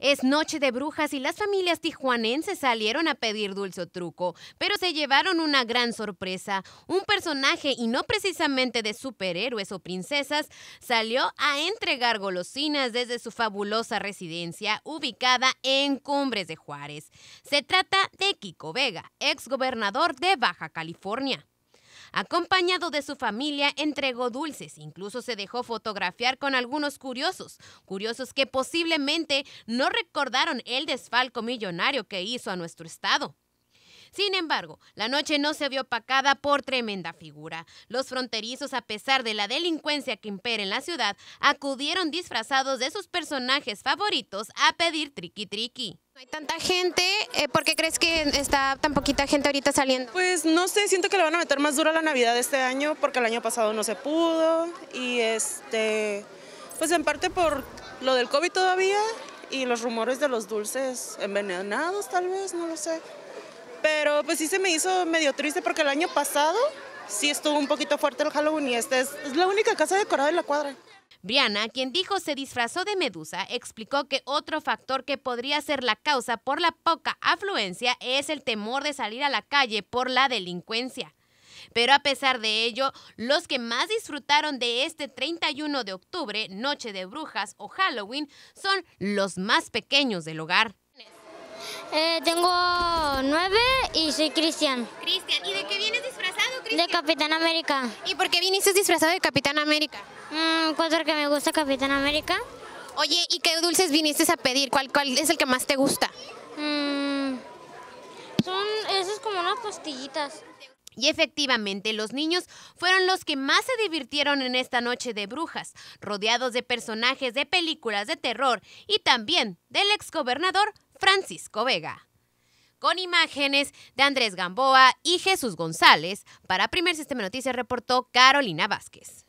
Es noche de brujas y las familias tijuanenses salieron a pedir dulce o truco, pero se llevaron una gran sorpresa. Un personaje, y no precisamente de superhéroes o princesas, salió a entregar golosinas desde su fabulosa residencia ubicada en Cumbres de Juárez. Se trata de Kiko Vega, ex gobernador de Baja California acompañado de su familia, entregó dulces, incluso se dejó fotografiar con algunos curiosos, curiosos que posiblemente no recordaron el desfalco millonario que hizo a nuestro estado. Sin embargo, la noche no se vio opacada por tremenda figura. Los fronterizos, a pesar de la delincuencia que impera en la ciudad, acudieron disfrazados de sus personajes favoritos a pedir triqui triqui hay tanta gente, eh, ¿por qué crees que está tan poquita gente ahorita saliendo? Pues no sé, siento que le van a meter más duro a la Navidad este año porque el año pasado no se pudo y este, pues en parte por lo del COVID todavía y los rumores de los dulces envenenados tal vez, no lo sé. Pero pues sí se me hizo medio triste porque el año pasado sí estuvo un poquito fuerte el Halloween y esta es, es la única casa decorada en la cuadra. Briana, quien dijo se disfrazó de medusa, explicó que otro factor que podría ser la causa por la poca afluencia es el temor de salir a la calle por la delincuencia. Pero a pesar de ello, los que más disfrutaron de este 31 de octubre, Noche de Brujas o Halloween, son los más pequeños del hogar. Eh, tengo nueve y soy Cristian. Cristian, de Capitán América. ¿Y por qué viniste disfrazado de Capitán América? Mm, pues porque me gusta Capitán América. Oye, ¿y qué dulces viniste a pedir? ¿Cuál, cuál es el que más te gusta? Mm, son esos como unas pastillitas. Y efectivamente, los niños fueron los que más se divirtieron en esta noche de brujas, rodeados de personajes de películas de terror y también del exgobernador Francisco Vega con imágenes de Andrés Gamboa y Jesús González. Para Primer Sistema Noticias reportó Carolina Vázquez.